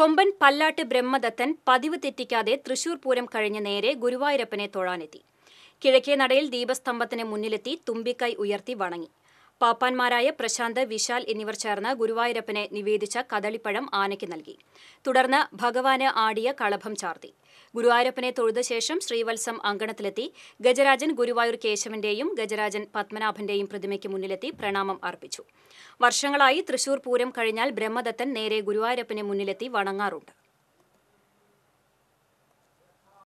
കൊമ്പൻ പല്ലാട്ട് ബ്രഹ്മദത്തൻ പതിവ് തെറ്റിക്കാതെ തൃശൂർ പൂരം കഴിഞ്ഞ നേരെ ഗുരുവായൂരപ്പനെ തൊഴാനെത്തി കിഴക്കേ നടയിൽ ദീപസ്തംഭത്തിന് മുന്നിലെത്തി തുമ്പിക്കൈ ഉയർത്തി വണങ്ങി പാപ്പാന്മാരായ പ്രശാന്ത് വിശാൽ എന്നിവർ ചേർന്ന് ഗുരുവായൂരപ്പനെ നിവേദിച്ച കദളിപ്പഴം ആനയ്ക്ക് നൽകി തുടർന്ന് ഭഗവാന് ആടിയ കളഭം ചാർത്തി ഗുരുവായൂരപ്പനെ തൊഴുത ശേഷം ശ്രീവത്സം അങ്കണത്തിലെത്തി ഗജരാജൻ ഗുരുവായൂർ കേശവന്റെയും ഗജരാജൻ പത്മനാഭന്റെയും പ്രതിമയ്ക്ക് മുന്നിലെത്തി പ്രണാമം അർപ്പിച്ചു വർഷങ്ങളായി തൃശൂർ പൂരം കഴിഞ്ഞാൽ ബ്രഹ്മദത്തൻ നേരെ ഗുരുവായൂരപ്പനെ മുന്നിലെത്തി വണങ്ങാറുണ്ട്